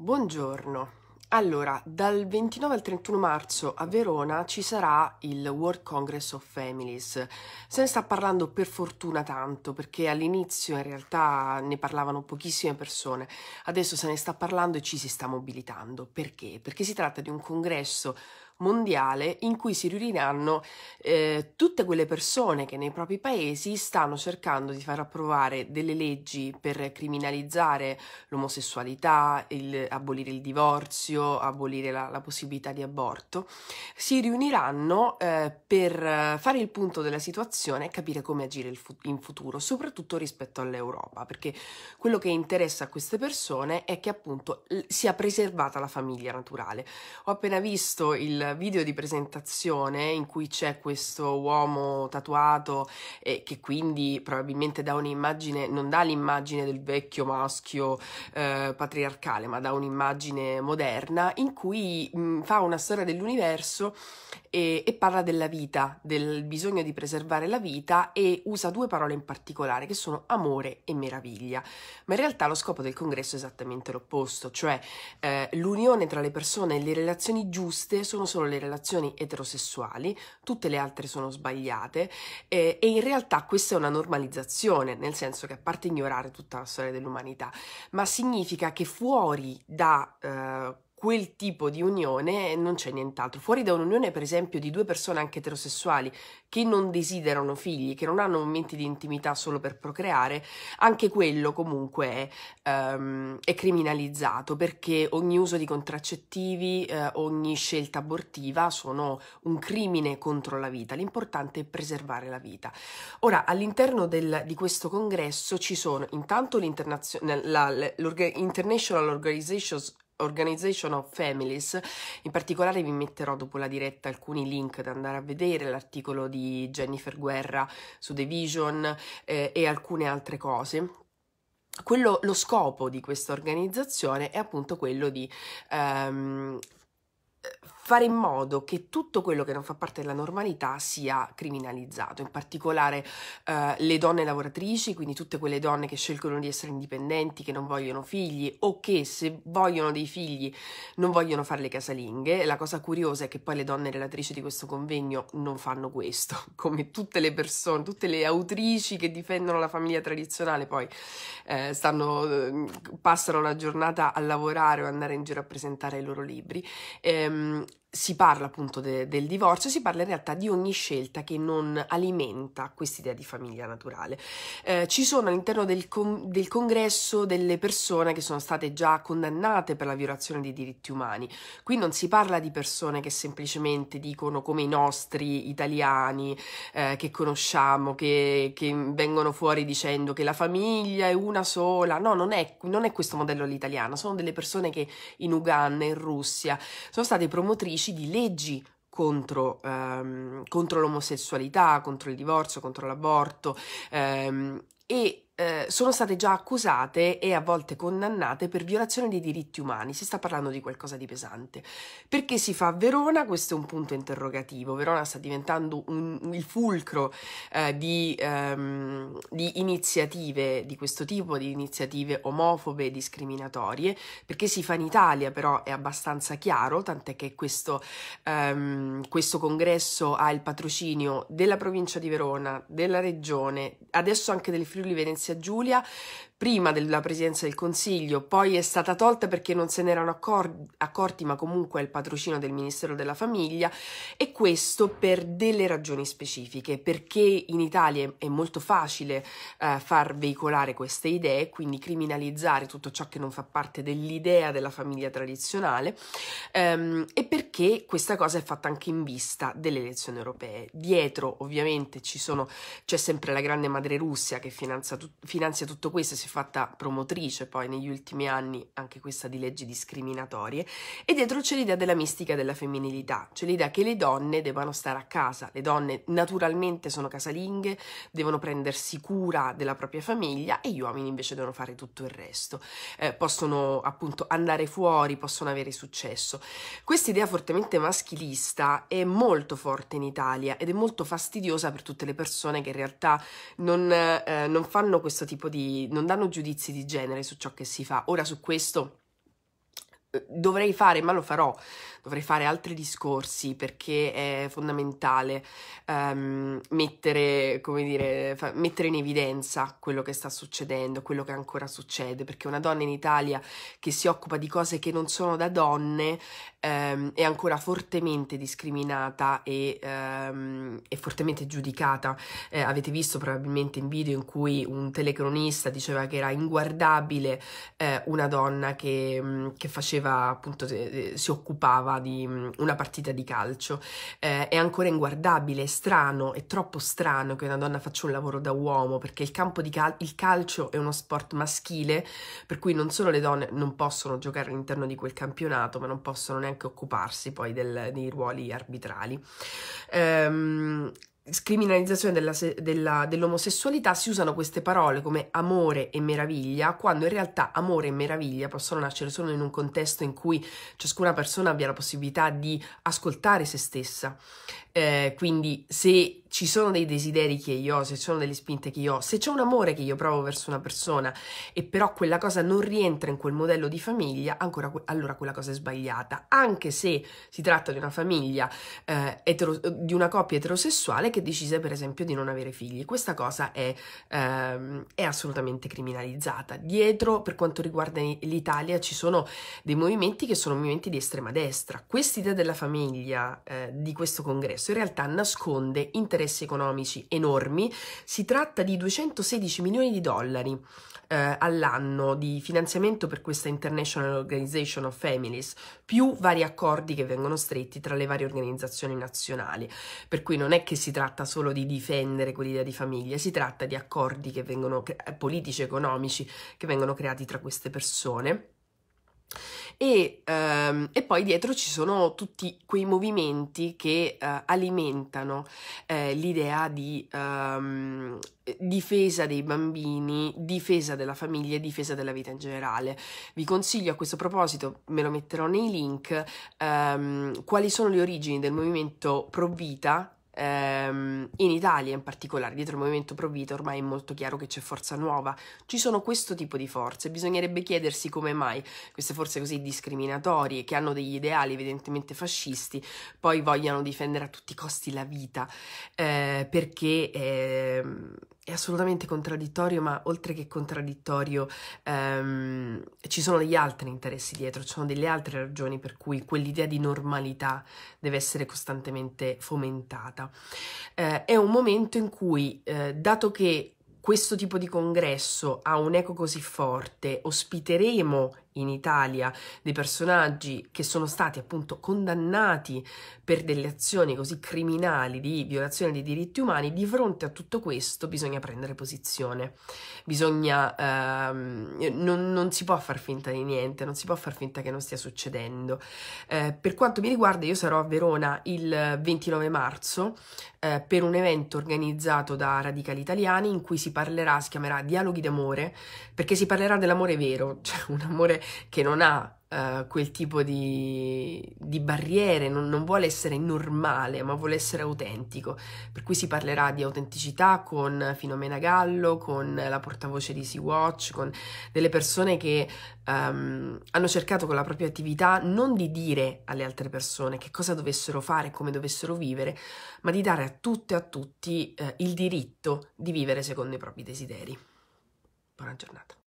Buongiorno. Allora, dal 29 al 31 marzo a Verona ci sarà il World Congress of Families. Se ne sta parlando per fortuna tanto, perché all'inizio in realtà ne parlavano pochissime persone. Adesso se ne sta parlando e ci si sta mobilitando. Perché? Perché si tratta di un congresso mondiale in cui si riuniranno eh, tutte quelle persone che nei propri paesi stanno cercando di far approvare delle leggi per criminalizzare l'omosessualità, il, abolire il divorzio, abolire la, la possibilità di aborto. Si riuniranno eh, per fare il punto della situazione e capire come agire fu- in futuro, soprattutto rispetto all'Europa, perché quello che interessa a queste persone è che appunto l- sia preservata la famiglia naturale. Ho appena visto il video di presentazione in cui c'è questo uomo tatuato e che quindi probabilmente dà un'immagine, non dà l'immagine del vecchio maschio eh, patriarcale, ma dà un'immagine moderna in cui mh, mm, fa una storia dell'universo e, e parla della vita, del bisogno di preservare la vita e usa due parole in particolare che sono amore e meraviglia. Ma in realtà lo scopo del congresso è esattamente l'opposto, cioè eh, l'unione tra le persone e le relazioni giuste sono solo solo le relazioni eterosessuali, tutte le altre sono sbagliate eh, e in realtà questa è una normalizzazione, nel senso che a parte ignorare tutta la storia dell'umanità, ma significa che fuori da... Eh, quel tipo di unione non c'è nient'altro. Fuori da un'unione, per esempio, di due persone anche eterosessuali che non desiderano figli, che non hanno momenti di intimità solo per procreare, anche quello comunque è, um, è criminalizzato perché ogni uso di contraccettivi, eh, ogni scelta abortiva sono un crimine contro la vita. L'importante è preservare la vita. Ora, all'interno del, di questo congresso ci sono intanto l'International Organization Organization of Families, in particolare vi metterò dopo la diretta alcuni link da andare a vedere, l'articolo di Jennifer Guerra su The Vision eh, e alcune altre cose. Quello, lo scopo di questa organizzazione è appunto quello di ehm, fare in modo che tutto quello che non fa parte della normalità sia criminalizzato, in particolare eh, le donne lavoratrici, quindi tutte quelle donne che scelgono di essere indipendenti, che non vogliono figli o che se vogliono dei figli non vogliono fare le casalinghe. La cosa curiosa è che poi le donne relatrici di questo convegno non fanno questo, come tutte le persone, tutte le autrici che difendono la famiglia tradizionale poi eh, stanno, mm, passano la giornata a lavorare o andare in giro a presentare i loro libri. Ehm, si parla appunto de- del divorzio, si parla in realtà di ogni scelta che non alimenta quest'idea di famiglia naturale. Eh, ci sono all'interno del, con- del, congresso delle persone che sono state già condannate per la violazione dei diritti umani. Qui non si parla di persone che semplicemente dicono come i nostri italiani eh, che conosciamo, che-, che, vengono fuori dicendo che la famiglia è una sola. No, non è, non è questo modello l'italiano, sono delle persone che in Uganda, in Russia, sono state promotrici portatrici di leggi contro, ehm, contro l'omosessualità, contro il divorzio, contro l'aborto ehm, e eh, sono state già accusate e a volte condannate per violazione dei diritti umani. Si sta parlando di qualcosa di pesante. Perché si fa a Verona? Questo è un punto interrogativo. Verona sta diventando un, il fulcro eh, di, ehm, di iniziative di questo tipo, di iniziative omofobe e discriminatorie. Perché si fa in Italia, però è abbastanza chiaro, tant'è che questo, ehm, questo congresso ha il patrocinio della provincia di Verona, della regione, adesso anche del Friuli Venezia Giulia prima della presidenza del Consiglio, poi è stata tolta perché non se n'erano accor- accorti, ma comunque è il patrocino del Ministero della Famiglia e questo per delle ragioni specifiche, perché in Italia è molto facile eh, far veicolare queste idee, quindi criminalizzare tutto ciò che non fa parte dell'idea della famiglia tradizionale ehm, e perché questa cosa è fatta anche in vista delle elezioni europee. Dietro ovviamente sono, c'è sempre la grande madre Russia che finanzia, tu- finanzia tutto questo è fatta promotrice poi negli ultimi anni anche questa di leggi discriminatorie e dietro c'è l'idea della mistica della femminilità, cioè l'idea che le donne debbano stare a casa, le donne naturalmente sono casalinghe, devono prendersi cura della propria famiglia e gli uomini invece devono fare tutto il resto, eh, possono appunto andare fuori, possono avere successo. Questa idea fortemente maschilista è molto forte in Italia ed è molto fastidiosa per tutte le persone che in realtà non, eh, non fanno questo tipo di... non danno danno giudizi di genere su ciò che si fa. Ora su questo dovrei fare, ma lo farò, dovrei fare altri discorsi perché è fondamentale um, mettere, come dire, fa- mettere in evidenza quello che sta succedendo, quello che ancora succede, perché una donna in Italia che si occupa di cose che non sono da donne um, è ancora fortemente discriminata e um, è fortemente giudicata. Eh, avete visto probabilmente in video in cui un telecronista diceva che era inguardabile eh, una donna che, che faceva aveva appunto eh, si occupava di una partita di calcio. Eh, è ancora inguardabile, è strano, è troppo strano che una donna faccia un lavoro da uomo perché il campo di cal- il calcio è uno sport maschile, per cui non solo le donne non possono giocare all'interno di quel campionato, ma non possono neanche occuparsi poi del, dei ruoli arbitrali. Ehm, criminalizzazione della, della, dell'omosessualità si usano queste parole come amore e meraviglia, quando in realtà amore e meraviglia possono nascere solo in un contesto in cui ciascuna persona abbia la possibilità di ascoltare se stessa. Eh, quindi se ci sono dei desideri che io ho, se ci sono delle spinte che io ho, se c'è un amore che io provo verso una persona e però quella cosa non rientra in quel modello di famiglia, ancora, allora quella cosa è sbagliata, anche se si tratta di una famiglia, eh, etero, di una coppia eterosessuale che decise per esempio di non avere figli. Questa cosa è, ehm, è assolutamente criminalizzata. Dietro, per quanto riguarda l'Italia, ci sono dei movimenti che sono movimenti di estrema destra. Quest'idea della famiglia eh, di questo congresso in realtà nasconde interesse interessi economici enormi, si tratta di 216 milioni di dollari eh, all'anno di finanziamento per questa International Organization of Families, più vari accordi che vengono stretti tra le varie organizzazioni nazionali. Per cui non è che si tratta solo di difendere quell'idea di famiglia, si tratta di accordi che vengono politici economici che vengono creati tra queste persone e, ehm, e poi dietro ci sono tutti quei movimenti che eh, alimentano eh, l'idea di ehm, difesa dei bambini, difesa della famiglia e difesa della vita in generale. Vi consiglio a questo proposito, me lo metterò nei link, ehm, quali sono le origini del movimento Pro Vita ehm, in Italia in particolare, dietro il movimento Pro Vita ormai è molto chiaro che c'è forza nuova, ci sono questo tipo di forze, bisognerebbe chiedersi come mai queste forze così discriminatorie, che hanno degli ideali evidentemente fascisti, poi vogliano difendere a tutti i costi la vita, eh, perché... Ehm, è assolutamente contraddittorio, ma oltre che contraddittorio ehm, ci sono degli altri interessi dietro, ci sono delle altre ragioni per cui quell'idea di normalità deve essere costantemente fomentata. Eh, è un momento in cui, eh, dato che questo tipo di congresso ha un eco così forte, ospiteremo in Italia dei personaggi che sono stati appunto condannati per delle azioni così criminali di violazione dei diritti umani, di fronte a tutto questo bisogna prendere posizione, bisogna, ehm, non, non, si può far finta di niente, non si può far finta che non stia succedendo. Eh, per quanto mi riguarda io sarò a Verona il 29 marzo eh, per un evento organizzato da Radicali Italiani in cui si parlerà, si chiamerà Dialoghi d'amore, perché si parlerà dell'amore vero, cioè un amore che non ha Uh, quel tipo di, di barriere, non, non, vuole essere normale, ma vuole essere autentico. Per cui si parlerà di autenticità con Filomena Gallo, con la portavoce di Sea Watch, con delle persone che um, hanno cercato con la propria attività non di dire alle altre persone che cosa dovessero fare, come dovessero vivere, ma di dare a tutte e a tutti uh, il diritto di vivere secondo i propri desideri. Buona giornata.